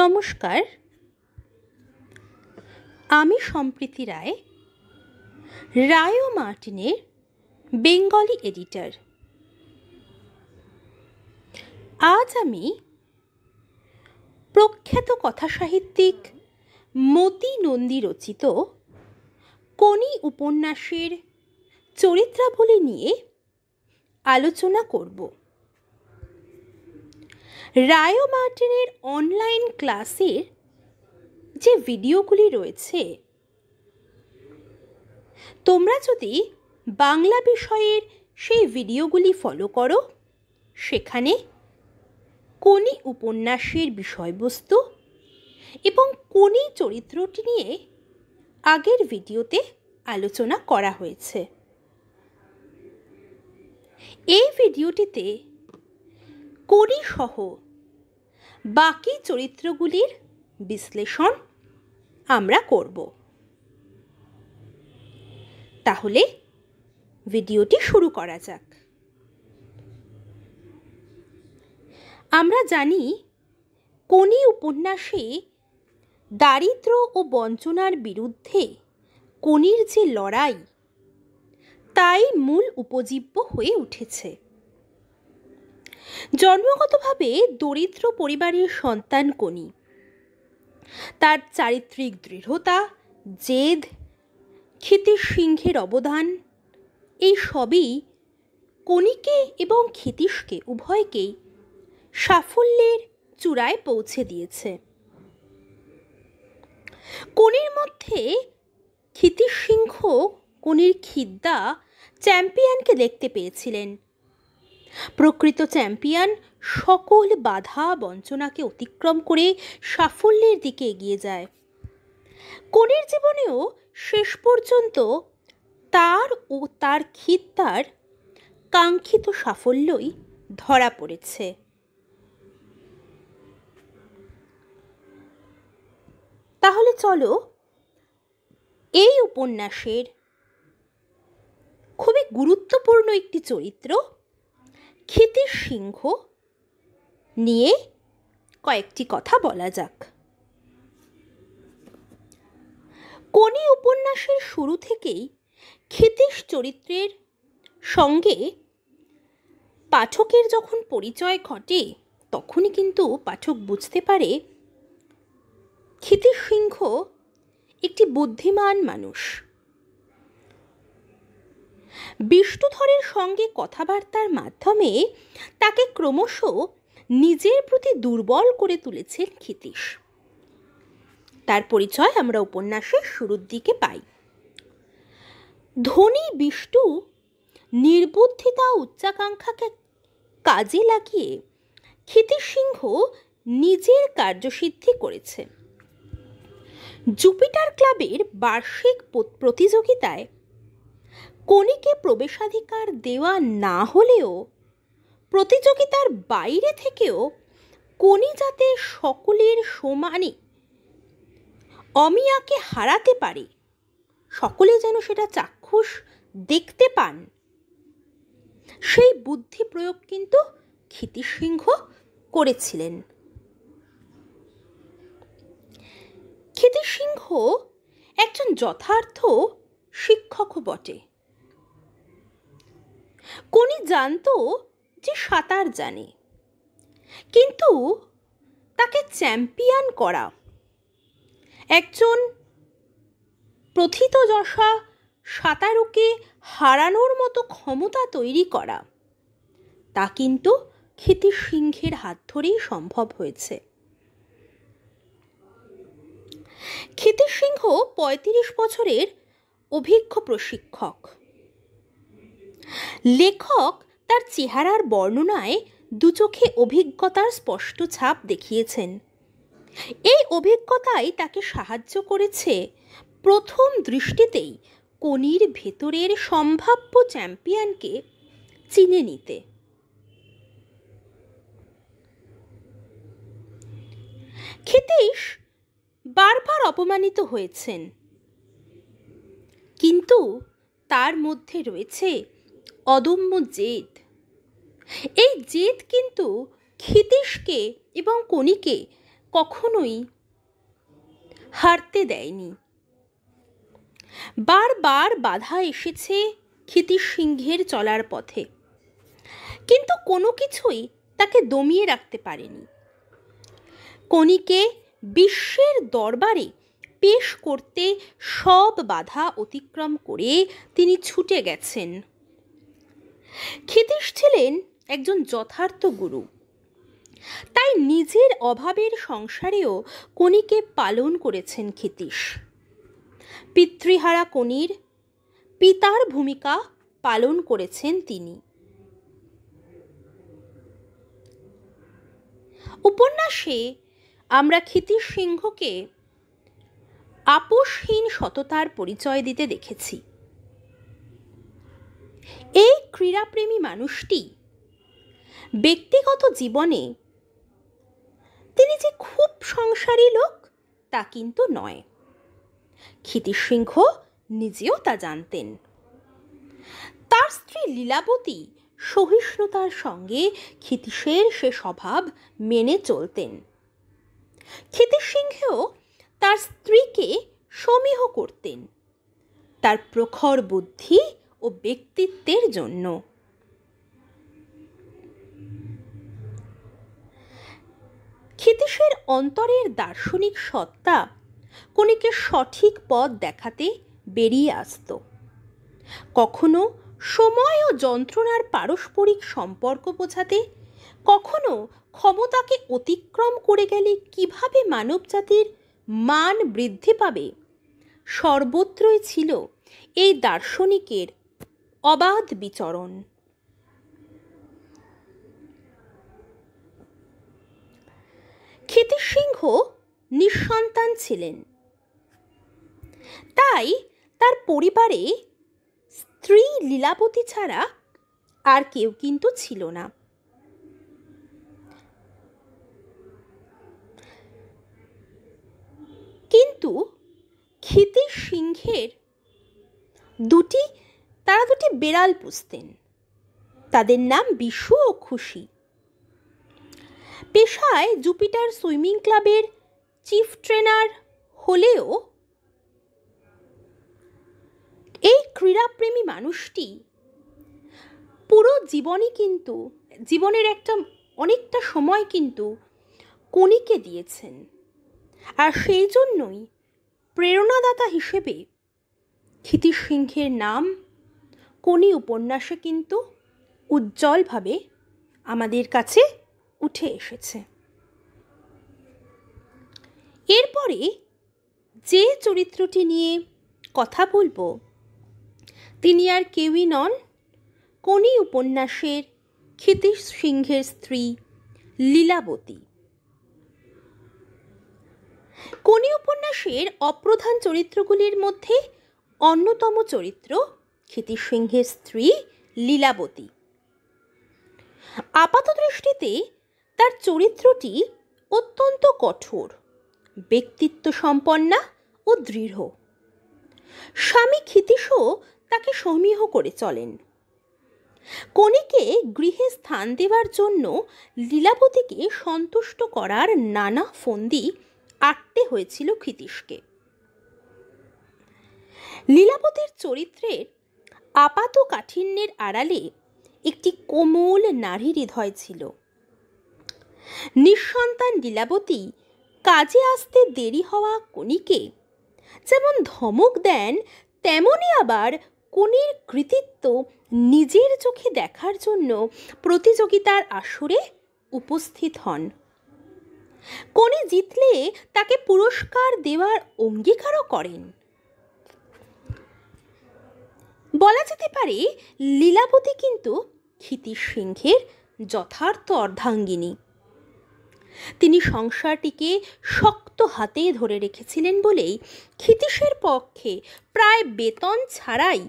নমস্কার আমি সম্প্রীতি রায় রায় মার্টিনের বেঙ্গলি এডিটর আজ আমি প্রখ্যাত কথাসাহিত্যিক মতি নন্দী রচিত কনি উপন্যাসের চরিত্রাবলী নিয়ে আলোচনা করব রায়ো মার্টিনের অনলাইন ক্লাসের যে ভিডিওগুলি রয়েছে তোমরা যদি বাংলা বিষয়ের সেই ভিডিওগুলি ফলো করো সেখানে কোনি উপন্যাসের বিষয়বস্তু এবং কোনি চরিত্রটি নিয়ে আগের ভিডিওতে আলোচনা করা হয়েছে এই ভিডিওটিতে কোনি সহ বাকি চরিত্রগুলির বিশ্লেষণ আমরা করব তাহলে ভিডিওটি শুরু করা যাক আমরা জানি কোনি উপন্যাসে দারিদ্র ও বঞ্চনার বিরুদ্ধে কোনির যে লড়াই তাই মূল উপজীব্য হয়ে উঠেছে জন্মগতভাবে দরিদ্র পরিবারের সন্তান কনি তার চারিত্রিক দৃঢ়তা জেদ ক্ষিতির সিংহের অবদান এই সবই কণিকে এবং ক্ষিতীশকে উভয়কেই সাফল্যের চূড়ায় পৌঁছে দিয়েছে কনির মধ্যে ক্ষিতির সিংহ কনির খিদ্দা চ্যাম্পিয়নকে দেখতে পেয়েছিলেন প্রকৃত চ্যাম্পিয়ন সকল বাধা বঞ্চনাকে অতিক্রম করে সাফল্যের দিকে এগিয়ে যায় কনের জীবনেও শেষ পর্যন্ত তার ও তার খিদ্দার কাঙ্ক্ষিত সাফল্যই ধরা পড়েছে তাহলে চলো এই উপন্যাসের খুবই গুরুত্বপূর্ণ একটি চরিত্র ক্ষিতি সিংহ নিয়ে কয়েকটি কথা বলা যাক কোনি উপন্যাসের শুরু থেকেই ক্ষিতিশ চরিত্রের সঙ্গে পাঠকের যখন পরিচয় ঘটে তখনই কিন্তু পাঠক বুঝতে পারে ক্ষিতিশ সিংহ একটি বুদ্ধিমান মানুষ বিষ্ণুধরের সঙ্গে কথাবার্তার মাধ্যমে তাকে ক্রমশ নিজের প্রতি দুর্বল করে তুলেছেন ক্ষিতীশ তার পরিচয় আমরা উপন্যাসের শুরুর দিকে পাই ধনী বিষ্ণু নির্বুদ্ধিতা উচ্চাকাঙ্ক্ষাকে কাজে লাগিয়ে ক্ষিতীশ সিংহ নিজের কার্যসিদ্ধি করেছে জুপিটার ক্লাবের বার্ষিক প্রতিযোগিতায় কনিকে প্রবেশাধিকার দেওয়া না হলেও প্রতিযোগিতার বাইরে থেকেও কনি যাতে সকলের সমানে অমিয়াকে হারাতে পারে সকলে যেন সেটা চাক্ষুষ দেখতে পান সেই বুদ্ধি প্রয়োগ কিন্তু ক্ষিতিসিংহ করেছিলেন ক্ষিতিসিংহ একজন যথার্থ শিক্ষকও বটে কোনি জানতো যে সাঁতার জানে কিন্তু তাকে চ্যাম্পিয়ন করা একজন প্রথিতযশা সাঁতারুকে হারানোর মতো ক্ষমতা তৈরি করা তা কিন্তু খেতে সিংহের হাত ধরেই সম্ভব হয়েছে ক্ষিতির সিংহ পঁয়ত্রিশ বছরের অভিজ্ঞ প্রশিক্ষক লেখক তার চেহারার বর্ণনায় দুচোখে অভিজ্ঞতার স্পষ্ট ছাপ দেখিয়েছেন এই অভিজ্ঞতাই তাকে সাহায্য করেছে প্রথম দৃষ্টিতেই কনির ভেতরের সম্ভাব্য চ্যাম্পিয়নকে চিনে নিতে ক্ষিতীশ বারবার অপমানিত হয়েছেন কিন্তু তার মধ্যে রয়েছে অদম্য জেদ এই জেদ কিন্তু ক্ষিতীশকে এবং কণিকে কখনোই হারতে দেয়নি বারবার বাধা এসেছে ক্ষিতীশ সিংহের চলার পথে কিন্তু কোনো কিছুই তাকে দমিয়ে রাখতে পারেনি কণিকে বিশ্বের দরবারে পেশ করতে সব বাধা অতিক্রম করে তিনি ছুটে গেছেন ক্ষিতীশ ছিলেন একজন যথার্থ গুরু তাই নিজের অভাবের সংসারেও কনিকে পালন করেছেন ক্ষিতীশ পিতৃহারা কনির পিতার ভূমিকা পালন করেছেন তিনি উপন্যাসে আমরা ক্ষিতীশ সিংহকে আপোষহীন সততার পরিচয় দিতে দেখেছি এই ক্রীড়াপ্রেমী মানুষটি ব্যক্তিগত জীবনে তিনি যে খুব সংসারী লোক তা কিন্তু নয় ক্ষিতির সিংহ নিজেও তা জানতেন তার স্ত্রী লীলাবতী সহিষ্ণুতার সঙ্গে ক্ষিতিসের সে স্বভাব মেনে চলতেন ক্ষিতির সিংহেও তার স্ত্রীকে সমীহ করতেন তার প্রখর বুদ্ধি ও ব্যক্তিত্বের জন্য ক্ষিতীশের অন্তরের দার্শনিক সত্তা কণিকে সঠিক পথ দেখাতে বেরিয়ে আসত কখনো সময় ও যন্ত্রণার পারস্পরিক সম্পর্ক বোঝাতে কখনো ক্ষমতাকে অতিক্রম করে গেলে কিভাবে মানবজাতির মান বৃদ্ধি পাবে সর্বত্রই ছিল এই দার্শনিকের অবাধ বিচরণ ক্ষিতিসিংহ নিঃসন্তান ছিলেন তাই তার পরিবারে স্ত্রী লীলাপতি ছাড়া আর কেউ কিন্তু ছিল না কিন্তু ক্ষিতিসিংহের দুটি তারা দুটি বেড়াল পুষতেন তাদের নাম বিশু ও খুশি পেশায় জুপিটার সুইমিং ক্লাবের চিফ ট্রেনার হলেও এই ক্রীড়াপ্রেমী মানুষটি পুরো জীবনই কিন্তু জীবনের একটা অনেকটা সময় কিন্তু কণিকে দিয়েছেন আর সেই জন্যই প্রেরণাদাতা হিসেবে ক্ষিতিশ সিংহের নাম কোনি উপন্যাসে কিন্তু উজ্জ্বলভাবে আমাদের কাছে উঠে এসেছে এরপরে যে চরিত্রটি নিয়ে কথা বলবো তিনি আর কেউই নন কোনি উপন্যাসের ক্ষিতীশ সিংহের স্ত্রী লীলাবতী কোনি উপন্যাসের অপ্রধান চরিত্রগুলির মধ্যে অন্যতম চরিত্র ক্ষিতি সিংহের স্ত্রী লীলাবতী আপাত দৃষ্টিতে তার চরিত্রটি অত্যন্ত কঠোর ব্যক্তিত্ব সম্পন্না ও দৃঢ় স্বামী ক্ষিতীশও তাকে সমীহ করে চলেন কনিকে গৃহে স্থান দেওয়ার জন্য লীলাবতীকে সন্তুষ্ট করার নানা ফন্দি আটতে হয়েছিল ক্ষিতীশকে লীলাবতীর চরিত্রের আপাত কাঠিন্যের আড়ালে একটি কোমল নারী হৃদয় ছিল নিঃসন্তান লীলাবতী কাজে আসতে দেরি হওয়া কণিকে যেমন ধমক দেন তেমনই আবার কনির কৃতিত্ব নিজের চোখে দেখার জন্য প্রতিযোগিতার আসরে উপস্থিত হন কনি জিতলে তাকে পুরস্কার দেওয়ার অঙ্গীকারও করেন বলা যেতে পারে লীলাবতী কিন্তু ক্ষিতি সিংহের যথার্থ অর্ধাঙ্গিনী তিনি সংসারটিকে শক্ত হাতে ধরে রেখেছিলেন বলেই ক্ষিতীশের পক্ষে প্রায় বেতন ছাড়াই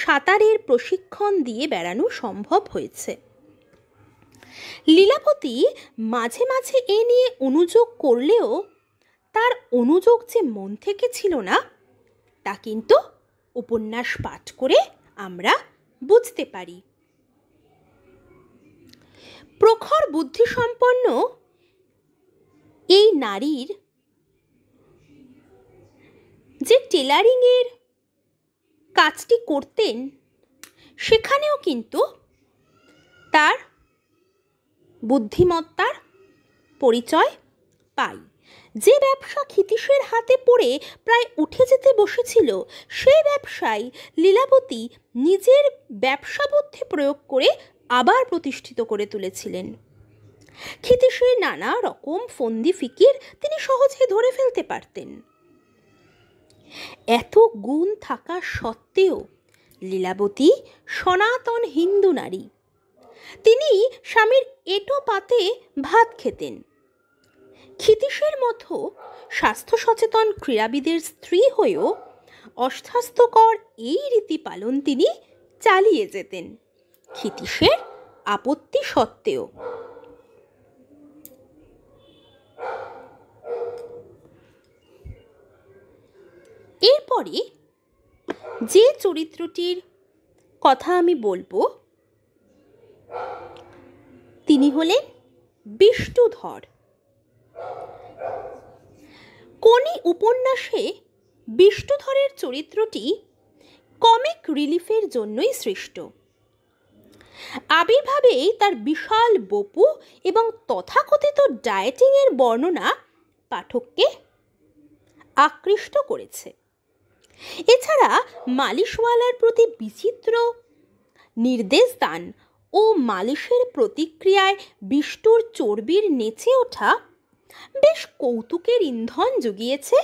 সাঁতারের প্রশিক্ষণ দিয়ে বেড়ানো সম্ভব হয়েছে লীলাপতি মাঝে মাঝে এ নিয়ে অনুযোগ করলেও তার অনুযোগ যে মন থেকে ছিল না তা কিন্তু উপন্যাস পাঠ করে আমরা বুঝতে পারি প্রখর বুদ্ধিসম্পন্ন এই নারীর যে টেলারিংয়ের কাজটি করতেন সেখানেও কিন্তু তার বুদ্ধিমত্তার পরিচয় পায় যে ব্যবসা ক্ষিতীশের হাতে পড়ে প্রায় উঠে যেতে বসেছিল সেই ব্যবসায় লীলাবতী নিজের ব্যবসা বুদ্ধি প্রয়োগ করে আবার প্রতিষ্ঠিত করে তুলেছিলেন ক্ষিতীশের নানা রকম ফন্দি ফিকির তিনি সহজে ধরে ফেলতে পারতেন এত গুণ থাকা সত্ত্বেও লীলাবতী সনাতন হিন্দু নারী তিনি স্বামীর এটো পাতে ভাত খেতেন ক্ষিতীশের মতো স্বাস্থ্য সচেতন ক্রীড়াবিদের স্ত্রী হয়েও অস্বাস্থ্যকর এই রীতি পালন তিনি চালিয়ে যেতেন ক্ষিতীশের আপত্তি সত্ত্বেও এরপরে যে চরিত্রটির কথা আমি বলবো তিনি হলেন বিষ্ণুধর কোনি উপন্যাসে বিষ্ণুধরের চরিত্রটি কমিক রিলিফের জন্যই সৃষ্ট আবির্ভাবে তার বিশাল বপু এবং তথাকথিত ডায়েটিংয়ের বর্ণনা পাঠককে আকৃষ্ট করেছে এছাড়া মালিশওয়ালার প্রতি বিচিত্র নির্দেশ দান ও মালিশের প্রতিক্রিয়ায় বিষ্টুর চর্বির নেচে ওঠা বেশ কৌতুকের ইন্ধন জুগিয়েছে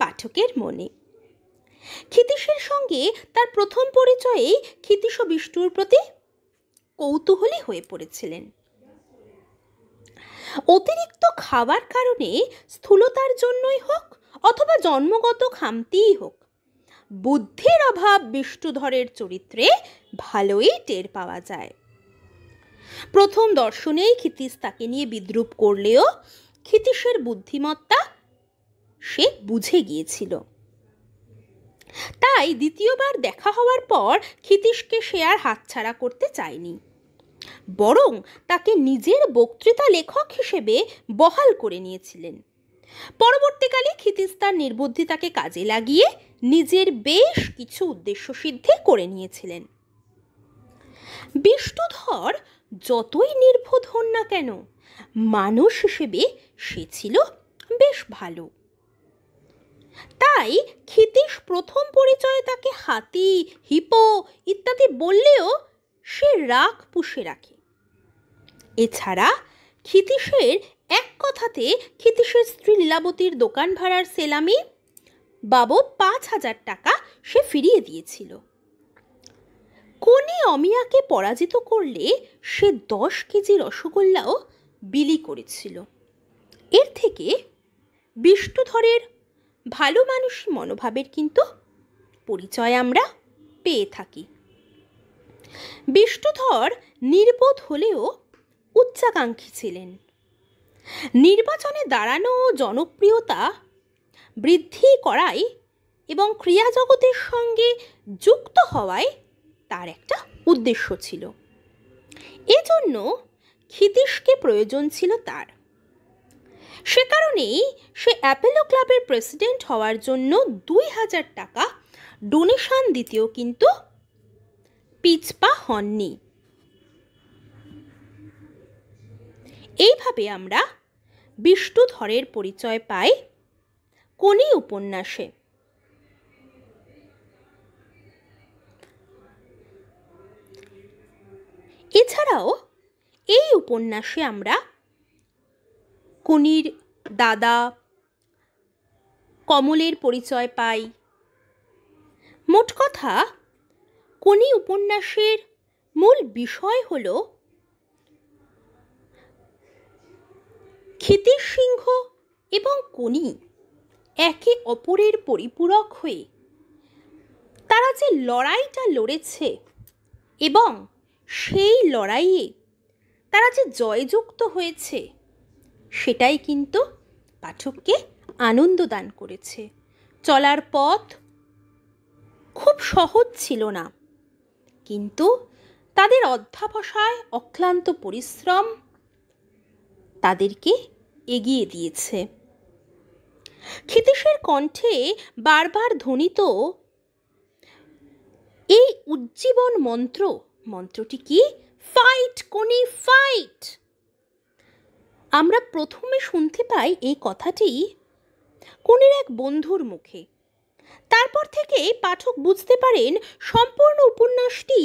পাঠকের মনে ক্ষিতীশের সঙ্গে তার প্রথম পরিচয়েই ক্ষিতীশ বিষ্ণুর প্রতি কৌতূহলী হয়ে পড়েছিলেন অতিরিক্ত খাওয়ার কারণে স্থূলতার জন্যই হোক অথবা জন্মগত খামতিই হোক বুদ্ধির অভাব বিষ্ণুধরের চরিত্রে ভালোই টের পাওয়া যায় প্রথম দর্শনেই ক্ষিতিস তাকে নিয়ে বিদ্রুপ করলেও ক্ষিতীশের বুদ্ধিমত্তা সে বুঝে গিয়েছিল তাই দ্বিতীয়বার দেখা হওয়ার পর ক্ষিতীশকে সে আর হাতছাড়া করতে চায়নি বরং তাকে নিজের বক্তৃতা লেখক হিসেবে বহাল করে নিয়েছিলেন পরবর্তীকালে ক্ষিতীশ তার নির্বুদ্ধিতাকে কাজে লাগিয়ে নিজের বেশ কিছু উদ্দেশ্য সিদ্ধি করে নিয়েছিলেন বিষ্ণুধর যতই নির্বোধ হন না কেন মানুষ হিসেবে সে ছিল বেশ ভালো তাই ক্ষিতীশ প্রথম পরিচয়ে তাকে হাতি হিপো ইত্যাদি বললেও সে রাগ পুষে রাখে এছাড়া ক্ষিতীশের এক কথাতে ক্ষিতীশের স্ত্রী লীলাবতীর দোকান ভাড়ার সেলামি বাবদ পাঁচ হাজার টাকা সে ফিরিয়ে দিয়েছিল কোনি অমিয়াকে পরাজিত করলে সে দশ কেজি রসগোল্লাও বিলি করেছিল এর থেকে বিষ্ণুধরের ভালো মানুষ মনোভাবের কিন্তু পরিচয় আমরা পেয়ে থাকি বিষ্ণুধর নির্বোধ হলেও উচ্চাকাঙ্ক্ষী ছিলেন নির্বাচনে দাঁড়ানো জনপ্রিয়তা বৃদ্ধি করায় এবং ক্রিয়া জগতের সঙ্গে যুক্ত হওয়ায় তার একটা উদ্দেশ্য ছিল এজন্য ক্ষিতীশকে প্রয়োজন ছিল তার সে কারণেই সে অ্যাপেলো ক্লাবের প্রেসিডেন্ট হওয়ার জন্য দুই হাজার টাকা ডোনেশন দিতেও কিন্তু পিছপা হননি এইভাবে আমরা বিষ্ণুধরের পরিচয় পাই কোনি উপন্যাসে এছাড়াও উপন্যাসে আমরা কুনির দাদা কমলের পরিচয় পাই মোট কথা কোনি উপন্যাসের মূল বিষয় হল ক্ষিতির সিংহ এবং কোনি একে অপরের পরিপূরক হয়ে তারা যে লড়াইটা লড়েছে এবং সেই লড়াইয়ে তারা যে জয়যুক্ত হয়েছে সেটাই কিন্তু পাঠককে আনন্দ দান করেছে চলার পথ খুব সহজ ছিল না কিন্তু তাদের অধ্যাবসায় অক্লান্ত পরিশ্রম তাদেরকে এগিয়ে দিয়েছে ক্ষিতীশের কণ্ঠে বারবার ধ্বনিত এই উজ্জীবন মন্ত্র মন্ত্রটি কি ফাইট কোনি ফাইট আমরা প্রথমে শুনতে পাই এই কথাটি কোনির এক বন্ধুর মুখে তারপর থেকে পাঠক বুঝতে পারেন সম্পূর্ণ উপন্যাসটি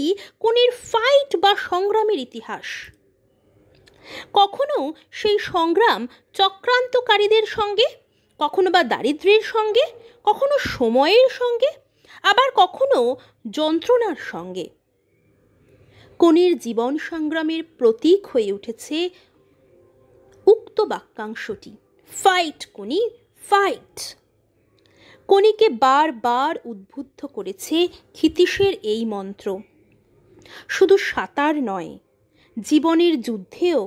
কোনির ফাইট বা সংগ্রামের ইতিহাস কখনো সেই সংগ্রাম চক্রান্তকারীদের সঙ্গে কখনো বা দারিদ্রের সঙ্গে কখনো সময়ের সঙ্গে আবার কখনো যন্ত্রণার সঙ্গে কনের জীবন সংগ্রামের প্রতীক হয়ে উঠেছে উক্ত বাক্যাংশটি ফাইট কনি ফাইট কনিকে বারবার উদ্বুদ্ধ করেছে ক্ষিতীশের এই মন্ত্র শুধু সাঁতার নয় জীবনের যুদ্ধেও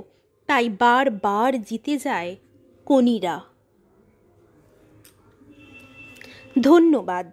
তাই বারবার জিতে যায় কনিরা ধন্যবাদ